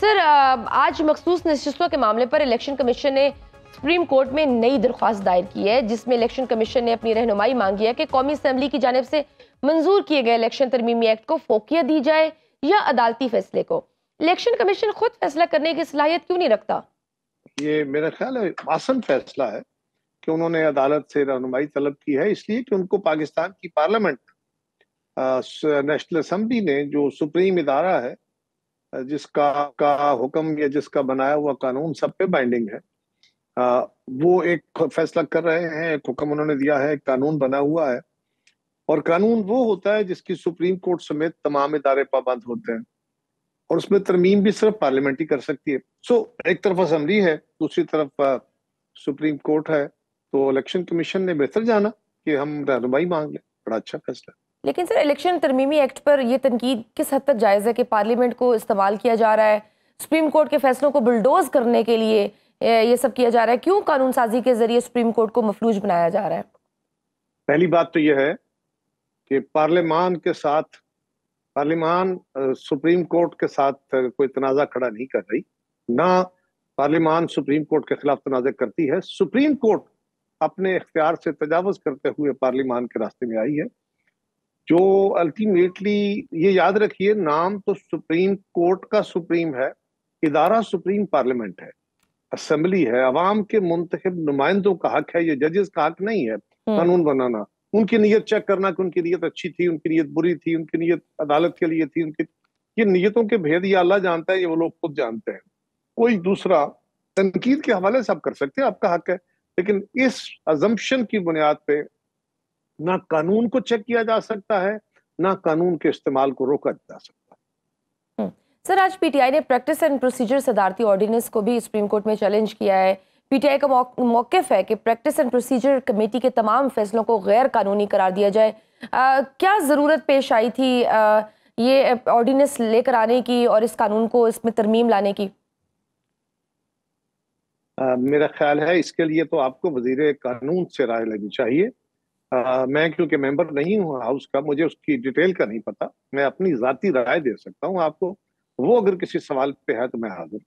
Sir आज मखसूस नशस्तों के मामले पर इलेक्शन कमीशन ने सुप्रीम कोर्ट में नई दरख्वास्त दायर की है जिसमें इलेक्शन कमीशन ने अपनी रहनुमाई मांगी है कि कौमी असम्बली की जानब से मंजूर किए गए इलेक्शन तरमीमी एक्ट को फोकिया दी जाए या अदालती फैसले को इलेक्शन कमीशन खुद फैसला करने की सलाहियत क्यों नहीं रखता ये मेरा ख्याल है आसन फैसला है कि उन्होंने अदालत से रहनुमाई तलब की है इसलिए कि उनको पाकिस्तान की पार्लियामेंट नेशनल असम्बली ने जो सुप्रीम इदारा है जिसका का हुक्म या जिसका बनाया हुआ कानून सब पे बाइंडिंग है आ, वो एक फैसला कर रहे हैं एक हुक्म उन्होंने दिया है एक कानून बना हुआ है और कानून वो होता है जिसकी सुप्रीम कोर्ट समेत तमाम इदारे पाबंद होते हैं और उसमें तरमीम भी सिर्फ पार्लियामेंट ही कर सकती है सो so, एक तरफ असम्बली है दूसरी तरफ सुप्रीम कोर्ट है तो इलेक्शन कमीशन ने बेहतर जाना कि हम रहनुमाई मांग लें बड़ा अच्छा फैसला है लेकिन सर इलेक्शन तरमीमी एक्ट पर यह तनकीद किस हद तक जायज़ है कि पार्लियामेंट को इस्तेमाल किया जा रहा है सुप्रीम कोर्ट के फैसलों को बुलडोज करने के लिए ये सब किया जा रहा है क्यों कानून साजी के जरिए सुप्रीम कोर्ट को मफलूज बनाया जा रहा है पहली बात तो यह है कि पार्लियामान के साथ पार्लियामान सुप्रीम कोर्ट के साथ कोई तनाज़ा खड़ा नहीं कर रही ना पार्लियामान सुप्रीम कोर्ट के खिलाफ तनाज़ा करती है सुप्रीम कोर्ट अपने इख्तियार से तजावज़ करते हुए पार्लियामान के रास्ते में आई है जो अल्टीमेटली ये याद रखिए नाम तो सुप्रीम कोर्ट का सुप्रीम है इदारा सुप्रीम पार्लियामेंट है असेंबली है अवाम के मुंतब नुमाइंदों का हक है ये जजेस का हक नहीं है हम्म। कानून बनाना उनकी नीयत चेक करना कि उनकी नीयत अच्छी थी उनकी नीयत बुरी थी उनकी नीयत अदालत के लिए थी उनकी ये नीयतों के भेद ये अल्लाह जानता है ये वो लोग खुद जानते हैं कोई दूसरा तनकीद के हवाले से आप कर सकते हैं आपका हक है लेकिन इस अजम्पन की बुनियाद पे ना कानून को चेक किया जा सकता है ना कानून के इस्तेमाल को रोका जा सकता है हम्म। सर आज पीटीआई ने प्रैक्टिस एंड प्रोसीजर सदारती ऑर्डिनेंस को भी सुप्रीम कोर्ट में चैलेंज किया है पीटीआई का मौकफ है कि प्रैक्टिस एंड प्रोसीजर कमेटी के तमाम फैसलों को गैर कानूनी करार दिया जाए आ, क्या ज़रूरत पेश आई थी आ, ये ऑर्डिनेंस लेकर आने की और इस कानून को इसमें तरमीम लाने की आ, मेरा ख्याल है इसके लिए तो आपको वजीर कानून से राय लेनी चाहिए आ, मैं क्योंकि मेंबर नहीं हूँ हाउस का मुझे उसकी डिटेल का नहीं पता मैं अपनी जाती राय दे सकता हूँ आपको वो अगर किसी सवाल पे है तो मैं हाजिर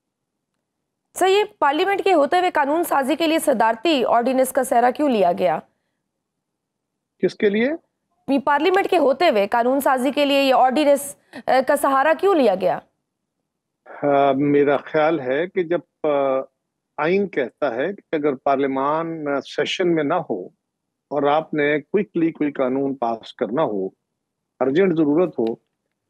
सर ये पार्लियामेंट के होते हुए कानून साजी के लिए सदारती ऑर्डिनेंस का सहरा क्यों लिया गया किसके लिए पार्लियामेंट के होते हुए कानून साजी के लिए ये ऑर्डिनेंस का सहारा क्यों लिया गया आ, मेरा ख्याल है कि जब आइन कहता है कि अगर पार्लियामान सेशन में ना हो और आपने क्विकली कोई कानून पास करना हो अर्जेंट जरूरत हो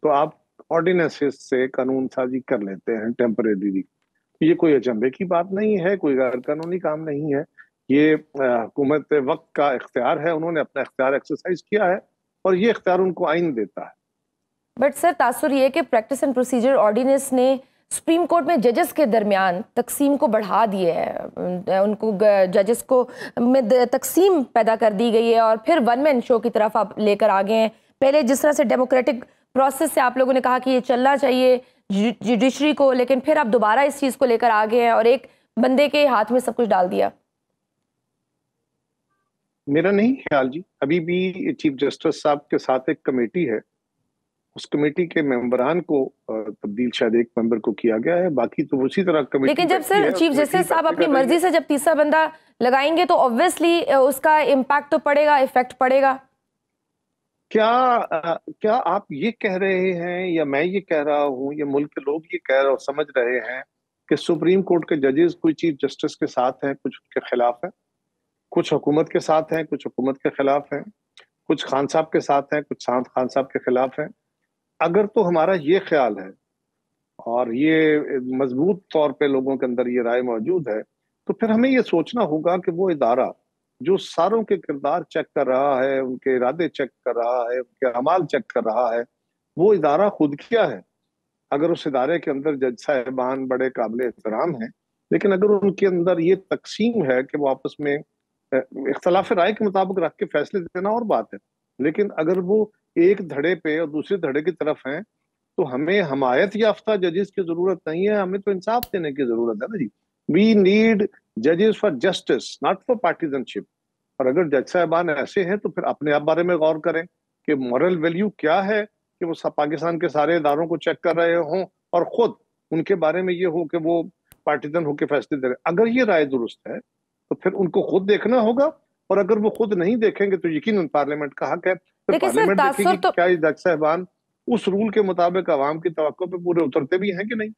तो आप ऑर्डिनेंसेस से कानून साजी कर लेते हैं टेम्परे तो ये कोई अचंभे की बात नहीं है कोई गैर कानूनी काम नहीं है ये हुकूमत वक्त का इख्तियार है उन्होंने अपना इख्तियार एक्सरसाइज किया है और ये इख्तियार उनको आइन देता है बट सर तासुर ये कि प्रैक्टिस एंड प्रोसीजर ऑर्डिनेंस ने सुप्रीम कोर्ट में जजेस के दरमियान तकसीम को बढ़ा दिए है उनको जजेस को में तकसीम पैदा कर दी गई है और फिर वन मैन शो की तरफ आप लेकर आ गए हैं पहले जिस तरह से डेमोक्रेटिक प्रोसेस से आप लोगों ने कहा कि ये चलना चाहिए जुडिशरी को लेकिन फिर आप दोबारा इस चीज़ को लेकर आ गए हैं और एक बंदे के हाथ में सब कुछ डाल दिया मेरा नहीं ख्याल जी अभी भी चीफ जस्टिस साहब के साथ एक कमेटी है उस कमेटी के मेंबरान को तब्दील शायद एक मेंबर को किया गया है बाकी तो उसी तरह कमेटी लेकिन जब सर चीफ जस्टिस साहब अपनी मर्जी से जब तीसरा बंदा लगाएंगे तो ऑब्वियसली उसका इम्पैक्ट तो पड़ेगा इफेक्ट पड़ेगा क्या क्या आप ये कह रहे हैं या मैं ये कह रहा हूँ या मुल्क के लोग ये कह रहे समझ रहे हैं कि सुप्रीम कोर्ट के जजेस कोई चीफ जस्टिस के साथ हैं कुछ उनके खिलाफ है कुछ हुकूमत के साथ हैं कुछ हुकूमत के खिलाफ हैं कुछ खान साहब के साथ हैं कुछ खान साहब के खिलाफ हैं अगर तो हमारा ये ख्याल है और ये मजबूत तौर पे लोगों के अंदर ये राय मौजूद है तो फिर हमें ये सोचना होगा कि वो इदारा जो सारों के किरदार चेक कर रहा है उनके इरादे चेक कर रहा है उनके अमाल चेक कर रहा है वो इदारा खुद क्या है अगर उस इदारे के अंदर जज साहबान बड़े काबिल एहतराम हैं लेकिन अगर उनके अंदर ये तकसीम है कि वो आपस में इख्तलाफ राय के मुताबिक रख के फैसले देना और बात है लेकिन अगर वो एक धड़े पे और दूसरे धड़े की तरफ हैं तो हमें हमायत याफ्ता जजेस की जरूरत नहीं है हमें तो इंसाफ देने की जरूरत है ना जी वी नीड जजेस for justice not for partisanship और अगर जज साहबान ऐसे हैं तो फिर अपने आप बारे में गौर करें कि मॉरल वैल्यू क्या है कि वो सब पाकिस्तान के सारे इदारों को चेक कर रहे हों और खुद उनके बारे में ये हो कि वो पार्टीजन होकर फैसले दे रहे अगर ये राय दुरुस्त है तो फिर उनको खुद देखना होगा और अगर वो खुद नहीं देखेंगे तो यकीन पार्लियामेंट का हक है पार्लियामेंट तो... क्या जज साहबान उस रूल के मुताबिक आवाम की तो पूरे उतरते भी हैं कि नहीं